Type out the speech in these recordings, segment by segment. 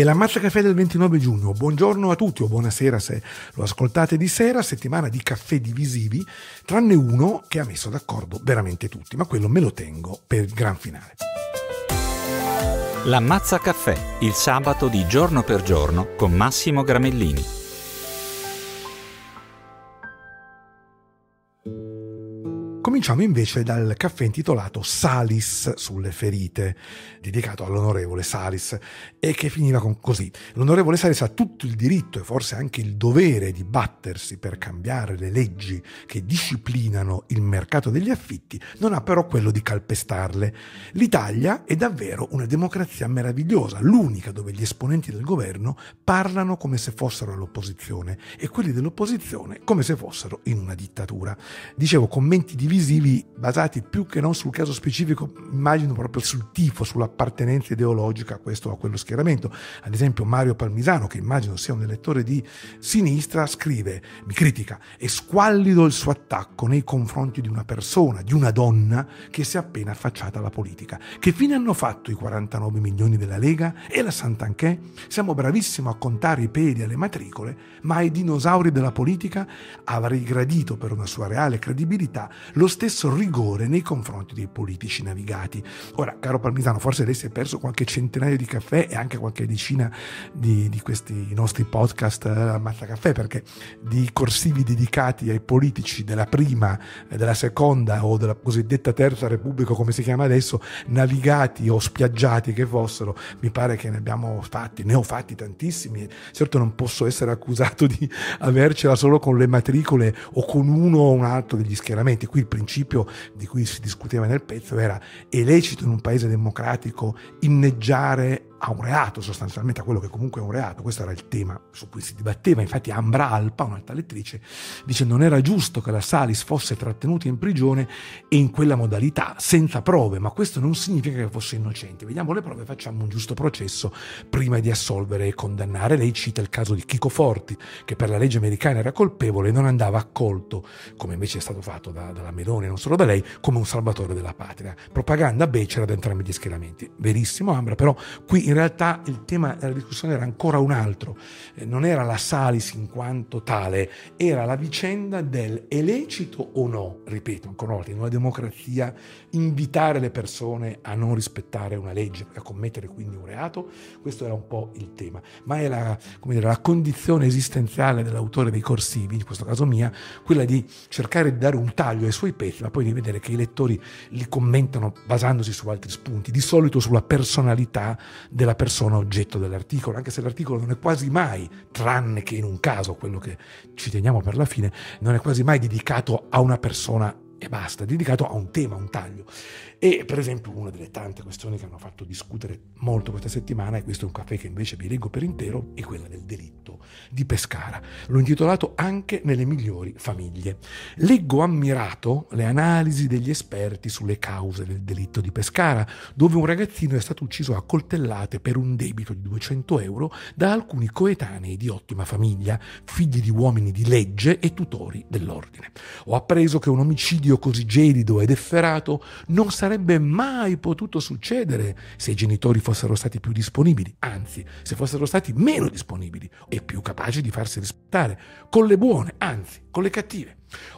E la Mazza Caffè del 29 giugno. Buongiorno a tutti o buonasera se lo ascoltate di sera, settimana di caffè divisivi, tranne uno che ha messo d'accordo veramente tutti, ma quello me lo tengo per il gran finale. La Mazza Caffè, il sabato di giorno per giorno con Massimo Gramellini. Cominciamo invece dal caffè intitolato Salis sulle ferite, dedicato all'onorevole Salis, e che finiva con così. L'onorevole Salis ha tutto il diritto e forse anche il dovere di battersi per cambiare le leggi che disciplinano il mercato degli affitti, non ha però quello di calpestarle. L'Italia è davvero una democrazia meravigliosa, l'unica dove gli esponenti del governo parlano come se fossero all'opposizione e quelli dell'opposizione come se fossero in una dittatura. Dicevo, commenti divisi visivi basati più che non sul caso specifico, immagino proprio sul tifo, sull'appartenenza ideologica a questo o a quello schieramento. Ad esempio Mario Palmisano, che immagino sia un elettore di sinistra, scrive, mi critica, è squallido il suo attacco nei confronti di una persona, di una donna che si è appena affacciata alla politica. Che fine hanno fatto i 49 milioni della Lega e la Sant'Anchè? Siamo bravissimi a contare i peli alle matricole, ma ai dinosauri della politica avrei gradito per una sua reale credibilità lo stesso rigore nei confronti dei politici navigati. Ora, caro Parmisano, forse lei si è perso qualche centinaio di caffè e anche qualche decina di, di questi nostri podcast eh, a Matta Caffè, perché di corsivi dedicati ai politici della prima, eh, della seconda o della cosiddetta terza repubblica, come si chiama adesso, navigati o spiaggiati che fossero, mi pare che ne abbiamo fatti, ne ho fatti tantissimi. Certo non posso essere accusato di avercela solo con le matricole o con uno o un altro degli schieramenti. Qui principio di cui si discuteva nel pezzo era è lecito in un paese democratico inneggiare a un reato sostanzialmente, a quello che comunque è un reato, questo era il tema su cui si dibatteva, infatti Ambra Alpa, un'altra lettrice, dice non era giusto che la Salis fosse trattenuta in prigione e in quella modalità, senza prove, ma questo non significa che fosse innocente, vediamo le prove, facciamo un giusto processo prima di assolvere e condannare. Lei cita il caso di Chico Forti, che per la legge americana era colpevole e non andava accolto, come invece è stato fatto da, dalla Meloni, non solo da lei, come un salvatore della patria. Propaganda becera da entrambi gli schieramenti. Verissimo Ambra, però qui in realtà il tema della discussione era ancora un altro, eh, non era la Salis in quanto tale, era la vicenda del è lecito o no, ripeto ancora una volta, in una democrazia invitare le persone a non rispettare una legge, a commettere quindi un reato, questo era un po' il tema, ma è la, dire, la condizione esistenziale dell'autore dei corsivi, in questo caso mia, quella di cercare di dare un taglio ai suoi pezzi, ma poi di vedere che i lettori li commentano basandosi su altri spunti, di solito sulla personalità della persona oggetto dell'articolo, anche se l'articolo non è quasi mai, tranne che in un caso, quello che ci teniamo per la fine, non è quasi mai dedicato a una persona e basta, è dedicato a un tema, a un taglio. E per esempio una delle tante questioni che hanno fatto discutere molto questa settimana, e questo è un caffè che invece vi leggo per intero, è quella del delitto di Pescara. L'ho intitolato Anche nelle migliori famiglie. Leggo ammirato le analisi degli esperti sulle cause del delitto di Pescara, dove un ragazzino è stato ucciso a coltellate per un debito di 200 euro da alcuni coetanei di ottima famiglia, figli di uomini di legge e tutori dell'ordine. Ho appreso che un omicidio così gelido ed efferato non sarà sarebbe mai potuto succedere se i genitori fossero stati più disponibili, anzi, se fossero stati meno disponibili e più capaci di farsi rispettare, con le buone, anzi, con le cattive.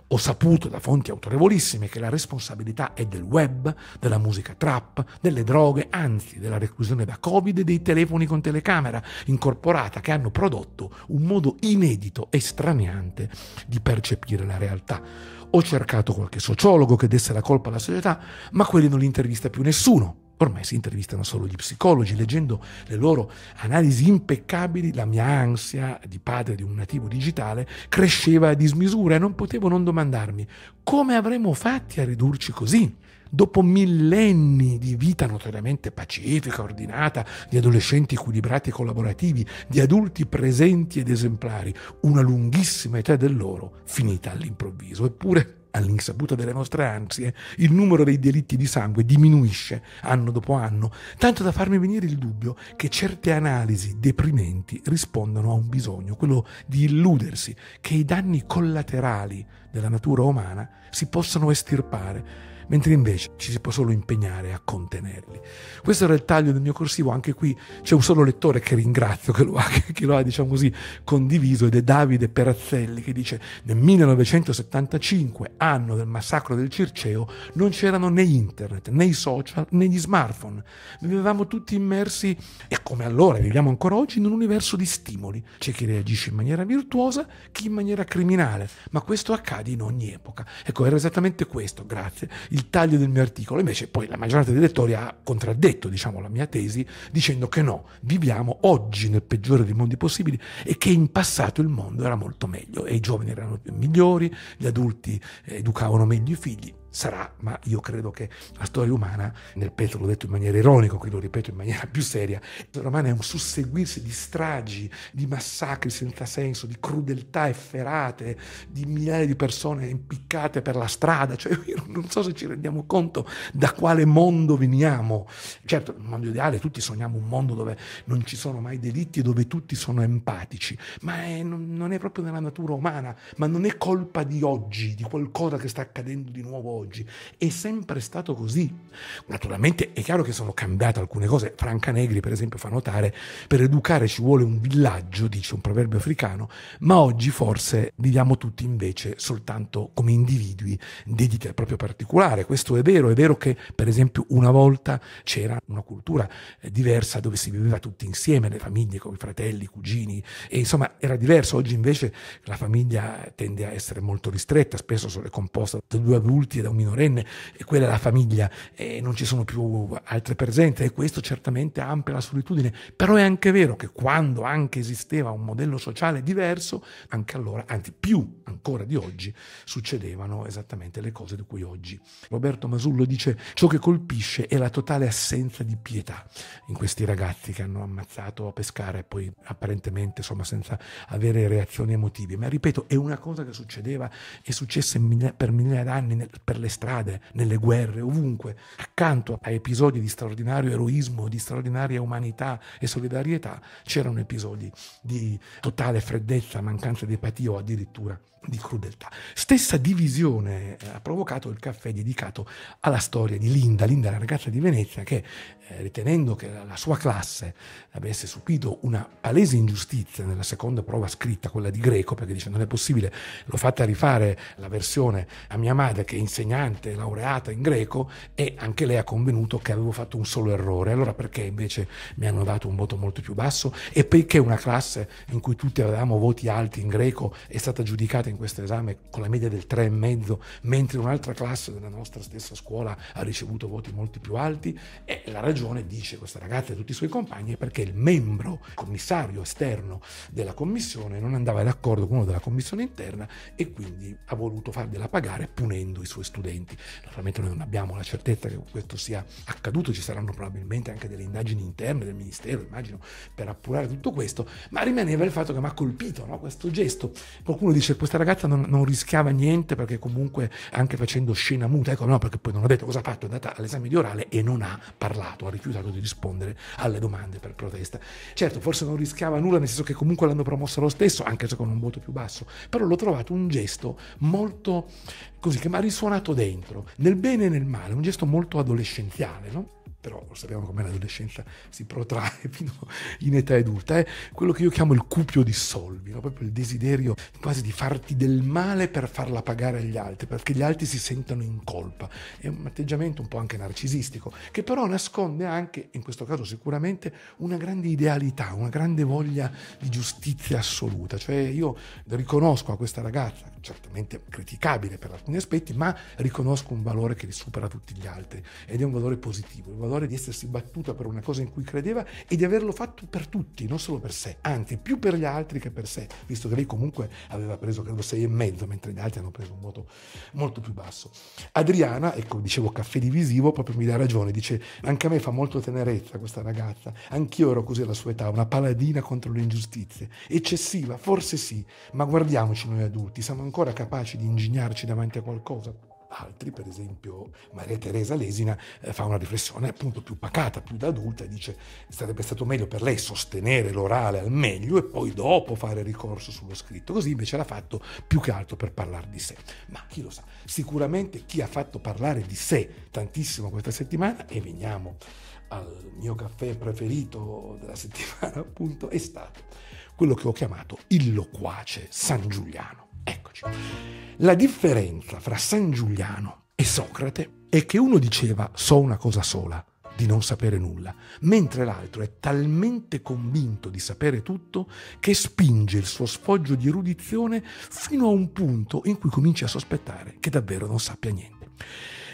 Ho saputo da fonti autorevolissime che la responsabilità è del web, della musica trap, delle droghe, anzi della reclusione da Covid e dei telefoni con telecamera incorporata che hanno prodotto un modo inedito e straniante di percepire la realtà ho cercato qualche sociologo che desse la colpa alla società, ma quelli non li intervista più nessuno. Ormai si intervistano solo gli psicologi, leggendo le loro analisi impeccabili, la mia ansia di padre di un nativo digitale cresceva a dismisura e non potevo non domandarmi come avremmo fatti a ridurci così dopo millenni di vita notoriamente pacifica, ordinata, di adolescenti equilibrati e collaborativi, di adulti presenti ed esemplari, una lunghissima età del loro finita all'improvviso. Eppure all'insaputa delle nostre ansie, il numero dei delitti di sangue diminuisce anno dopo anno, tanto da farmi venire il dubbio che certe analisi deprimenti rispondano a un bisogno, quello di illudersi che i danni collaterali della natura umana si possano estirpare mentre invece ci si può solo impegnare a contenerli. Questo era il taglio del mio corsivo, anche qui c'è un solo lettore che ringrazio, che lo ha, che lo ha diciamo così, condiviso, ed è Davide Perazzelli che dice nel 1975, anno del massacro del Circeo, non c'erano né internet, né i social, né gli smartphone. Vivevamo tutti immersi, e come allora viviamo ancora oggi, in un universo di stimoli. C'è chi reagisce in maniera virtuosa, chi in maniera criminale, ma questo accade in ogni epoca. Ecco, era esattamente questo, grazie, il il taglio del mio articolo. Invece poi la maggioranza dei lettori ha contraddetto diciamo, la mia tesi dicendo che no, viviamo oggi nel peggiore dei mondi possibili e che in passato il mondo era molto meglio e i giovani erano migliori, gli adulti eh, educavano meglio i figli sarà, ma io credo che la storia umana, nel Petro l'ho detto in maniera ironica, qui lo ripeto in maniera più seria, la storia umana è un susseguirsi di stragi, di massacri senza senso, di crudeltà efferate, di migliaia di persone impiccate per la strada, cioè io non so se ci rendiamo conto da quale mondo veniamo. Certo, nel mondo ideale tutti sogniamo un mondo dove non ci sono mai delitti e dove tutti sono empatici, ma è, non è proprio nella natura umana, ma non è colpa di oggi, di qualcosa che sta accadendo di nuovo oggi. È sempre stato così. Naturalmente è chiaro che sono cambiate alcune cose. Franca Negri, per esempio, fa notare per educare ci vuole un villaggio, dice un proverbio africano, ma oggi forse viviamo tutti invece soltanto come individui dediti al proprio particolare. Questo è vero, è vero che per esempio una volta c'era una cultura eh, diversa dove si viveva tutti insieme, le famiglie con i fratelli, i cugini, e insomma era diverso. Oggi invece la famiglia tende a essere molto ristretta, spesso è composta da due adulti e da un minorenne e quella è la famiglia e non ci sono più altre presenti e questo certamente amplia la solitudine, però è anche vero che quando anche esisteva un modello sociale diverso, anche allora, anzi più ancora di oggi, succedevano esattamente le cose di cui oggi. Roberto Masullo dice ciò che colpisce è la totale assenza di pietà in questi ragazzi che hanno ammazzato a pescare e poi apparentemente insomma senza avere reazioni emotive, ma ripeto è una cosa che succedeva è successa per migliaia d'anni per le strade, nelle guerre, ovunque, accanto a episodi di straordinario eroismo, di straordinaria umanità e solidarietà, c'erano episodi di totale freddezza, mancanza di empatia o addirittura di crudeltà. Stessa divisione ha provocato il caffè dedicato alla storia di Linda, Linda la ragazza di Venezia che eh, ritenendo che la sua classe avesse subito una palese ingiustizia nella seconda prova scritta, quella di Greco, perché dice non è possibile, l'ho fatta rifare la versione a mia madre che insegna insegnante laureata in greco e anche lei ha convenuto che avevo fatto un solo errore. Allora perché invece mi hanno dato un voto molto più basso e perché una classe in cui tutti avevamo voti alti in greco è stata giudicata in questo esame con la media del 3,5 mentre un'altra classe della nostra stessa scuola ha ricevuto voti molto più alti? E la ragione, dice questa ragazza e tutti i suoi compagni, è perché il membro commissario esterno della commissione non andava d'accordo con uno della commissione interna e quindi ha voluto fargliela pagare punendo i suoi studenti studenti. Naturalmente noi non abbiamo la certezza che questo sia accaduto, ci saranno probabilmente anche delle indagini interne del Ministero, immagino, per appurare tutto questo, ma rimaneva il fatto che mi ha colpito no? questo gesto. Qualcuno dice questa ragazza non, non, rischiava niente perché comunque anche facendo scena muta, ecco no, perché poi non ha detto cosa ha fatto, è andata all'esame di orale e non ha parlato, ha rifiutato di rispondere alle domande per protesta. Certo, forse non rischiava nulla, nel senso che comunque l'hanno promossa lo stesso, anche se con un voto più basso, però l'ho trovato un gesto molto così che mi ha risuonato dentro, nel bene e nel male, un gesto molto adolescenziale, no? però lo sappiamo come l'adolescenza si protrae fino in età adulta, è quello che io chiamo il cupio di solvi, no? proprio il desiderio quasi di farti del male per farla pagare agli altri, perché gli altri si sentano in colpa. È un atteggiamento un po' anche narcisistico, che però nasconde anche, in questo caso sicuramente, una grande idealità, una grande voglia di giustizia assoluta. Cioè io riconosco a questa ragazza, certamente criticabile per alcuni aspetti, ma riconosco un valore che li supera tutti gli altri ed è un valore positivo, un valore Teodoro di essersi battuta per una cosa in cui credeva e di averlo fatto per tutti, non solo per sé, anzi più per gli altri che per sé, visto che lei comunque aveva preso credo mezzo, mentre gli altri hanno preso un voto molto più basso. Adriana, ecco, dicevo caffè divisivo, proprio mi dà ragione, dice anche a me fa molto tenerezza questa ragazza, anch'io ero così alla sua età, una paladina contro le ingiustizie, eccessiva, forse sì, ma guardiamoci noi adulti, siamo ancora capaci di ingegnarci davanti a qualcosa? Altri, per esempio Maria Teresa Lesina, eh, fa una riflessione appunto più pacata, più da adulta e dice sarebbe stato meglio per lei sostenere l'orale al meglio e poi dopo fare ricorso sullo scritto. Così invece l'ha fatto più che altro per parlare di sé. Ma chi lo sa, sicuramente chi ha fatto parlare di sé tantissimo questa settimana, e veniamo al mio caffè preferito della settimana appunto, è stato quello che ho chiamato il loquace San Giuliano. Eccoci. La differenza fra San Giuliano e Socrate è che uno diceva so una cosa sola, di non sapere nulla, mentre l'altro è talmente convinto di sapere tutto che spinge il suo sfoggio di erudizione fino a un punto in cui comincia a sospettare che davvero non sappia niente.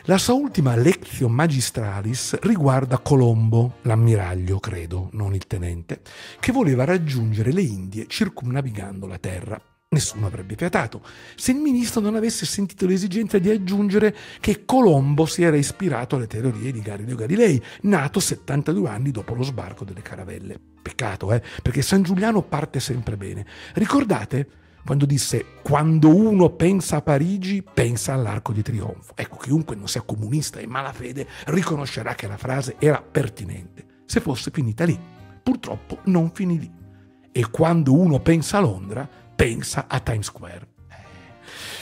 La sua ultima lezione magistralis riguarda Colombo, l'ammiraglio credo, non il tenente, che voleva raggiungere le Indie circumnavigando la terra. Nessuno avrebbe fiatato, se il ministro non avesse sentito l'esigenza di aggiungere che Colombo si era ispirato alle teorie di Galileo Galilei, nato 72 anni dopo lo sbarco delle caravelle. Peccato, eh, perché San Giuliano parte sempre bene. Ricordate quando disse quando uno pensa a Parigi, pensa all'Arco di Trionfo. Ecco, chiunque non sia comunista e malafede riconoscerà che la frase era pertinente. Se fosse finita lì, purtroppo non finì lì. E quando uno pensa a Londra, pensa a Times Square. Eh,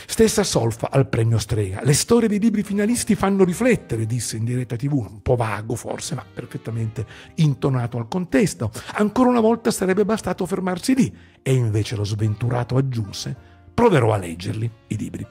stessa solfa al premio Strega. Le storie dei libri finalisti fanno riflettere, disse in diretta tv, un po' vago forse, ma perfettamente intonato al contesto. Ancora una volta sarebbe bastato fermarsi lì. E invece lo sventurato aggiunse proverò a leggerli, i libri.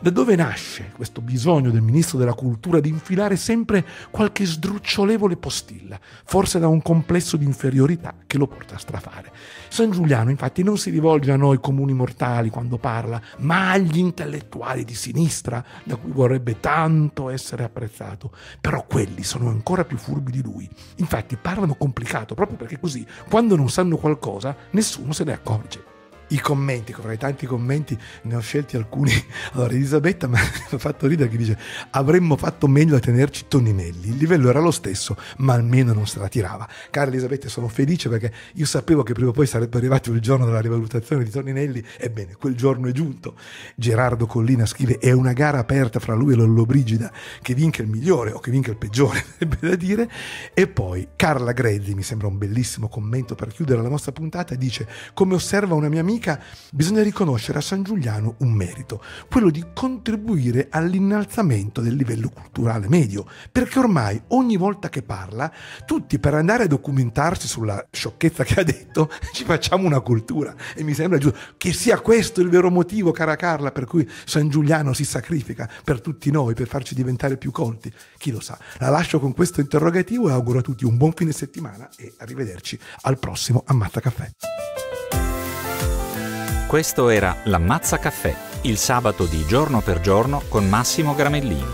Da dove nasce questo bisogno del ministro della cultura di infilare sempre qualche sdrucciolevole postilla, forse da un complesso di inferiorità che lo porta a strafare? San Giuliano infatti non si rivolge a noi comuni mortali quando parla, ma agli intellettuali di sinistra, da cui vorrebbe tanto essere apprezzato. Però quelli sono ancora più furbi di lui. Infatti parlano complicato, proprio perché così, quando non sanno qualcosa, nessuno se ne accorge i commenti, fra i tanti commenti ne ho scelti alcuni. Allora, Elisabetta mi ha fatto ridere che dice avremmo fatto meglio a tenerci Toninelli, il livello era lo stesso, ma almeno non se la tirava. Cara Elisabetta, sono felice perché io sapevo che prima o poi sarebbe arrivato il giorno della rivalutazione di Toninelli, ebbene, quel giorno è giunto. Gerardo Collina scrive è una gara aperta fra lui e Lollobrigida, che vinca il migliore o che vinca il peggiore, sarebbe da dire. E poi Carla Grezzi, mi sembra un bellissimo commento per chiudere la nostra puntata, dice come osserva una mia amica, amica, bisogna riconoscere a San Giuliano un merito, quello di contribuire all'innalzamento del livello culturale medio, perché ormai ogni volta che parla, tutti per andare a documentarsi sulla sciocchezza che ha detto, ci facciamo una cultura. E mi sembra giusto che sia questo il vero motivo, cara Carla, per cui San Giuliano si sacrifica per tutti noi, per farci diventare più colti. Chi lo sa? La lascio con questo interrogativo e auguro a tutti un buon fine settimana e arrivederci al prossimo Ammazza Caffè. Questo era L'Ammazza Caffè, il sabato di giorno per giorno con Massimo Gramellini.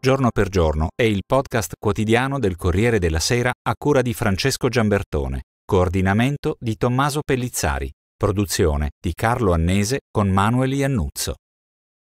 Giorno per giorno è il podcast quotidiano del Corriere della Sera a cura di Francesco Giambertone, coordinamento di Tommaso Pellizzari, produzione di Carlo Annese con Manuel Iannuzzo.